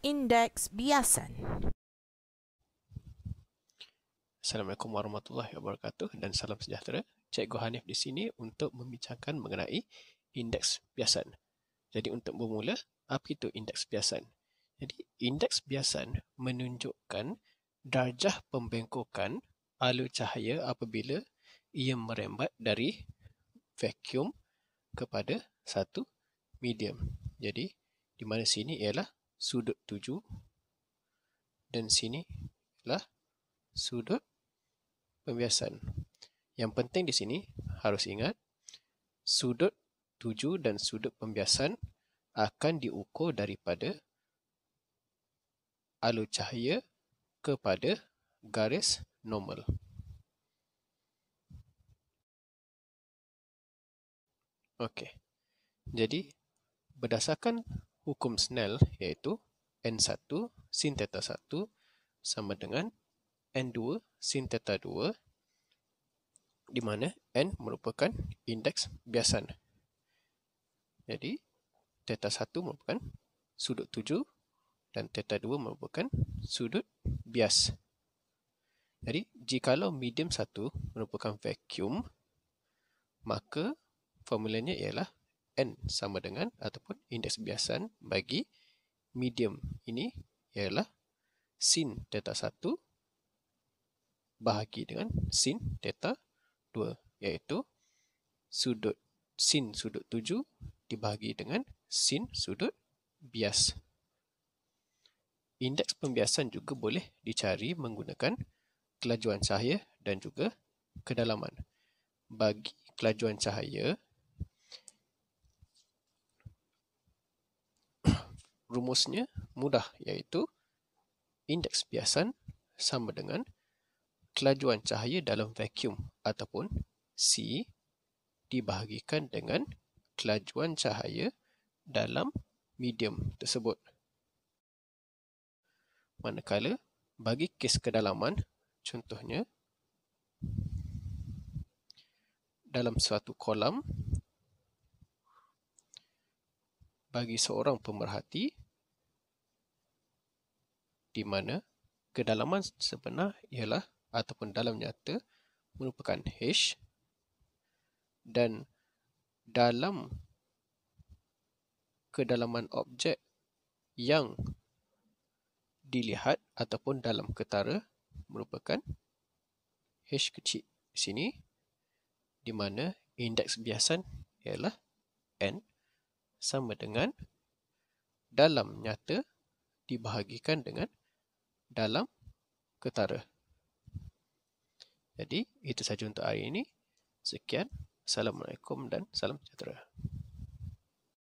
indeks biasan. Assalamualaikum warahmatullahi wabarakatuh dan salam sejahtera. Cikgu Hanif di sini untuk membincangkan mengenai indeks biasan. Jadi untuk bermula, apa itu indeks biasan? Jadi indeks biasan menunjukkan darjah pembengkokan alur cahaya apabila ia merembat dari vakum kepada satu medium. Jadi di mana sini ialah sudut 7 dan sini lah sudut pembiasan. Yang penting di sini harus ingat sudut 7 dan sudut pembiasan akan diukur daripada alur cahaya kepada garis normal. Okey. Jadi berdasarkan hukum Snell iaitu N1 sin theta 1 sama dengan N2 sin theta 2 di mana N merupakan indeks biasan. Jadi, theta 1 merupakan sudut 7 dan theta 2 merupakan sudut bias. Jadi, jikalau medium 1 merupakan vacuum, maka formulanya ialah N sama dengan ataupun indeks biasan bagi medium ini ialah sin theta 1 bahagi dengan sin theta 2 iaitu sudut sin sudut 7 dibahagi dengan sin sudut bias. Indeks pembiasan juga boleh dicari menggunakan kelajuan cahaya dan juga kedalaman. Bagi kelajuan cahaya, rumusnya mudah iaitu indeks biasan sama dengan kelajuan cahaya dalam vakum ataupun C dibahagikan dengan kelajuan cahaya dalam medium tersebut. Manakala bagi kes kedalaman contohnya dalam suatu kolam bagi seorang pemerhati di mana kedalaman sebenar ialah ataupun dalam nyata merupakan h dan dalam kedalaman objek yang dilihat ataupun dalam ketara merupakan h kecil sini di mana indeks biasan ialah n sama dengan dalam nyata dibahagikan dengan dalam ketara. Jadi, itu sahaja untuk hari ini. Sekian. Assalamualaikum dan salam sejahtera.